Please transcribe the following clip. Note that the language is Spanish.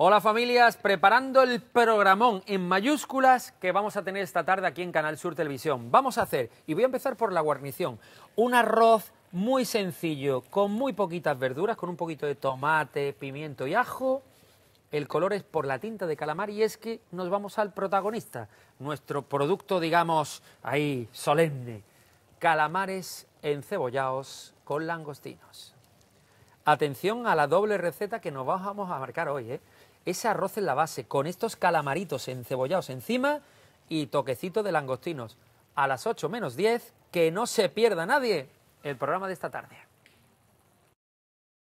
Hola familias, preparando el programón en mayúsculas que vamos a tener esta tarde aquí en Canal Sur Televisión. Vamos a hacer, y voy a empezar por la guarnición, un arroz muy sencillo, con muy poquitas verduras, con un poquito de tomate, pimiento y ajo. El color es por la tinta de calamar y es que nos vamos al protagonista, nuestro producto, digamos, ahí solemne, calamares encebollados con langostinos. Atención a la doble receta que nos vamos a marcar hoy, ¿eh? Ese arroz en la base, con estos calamaritos encebollados encima y toquecito de langostinos. A las 8 menos 10, que no se pierda nadie el programa de esta tarde.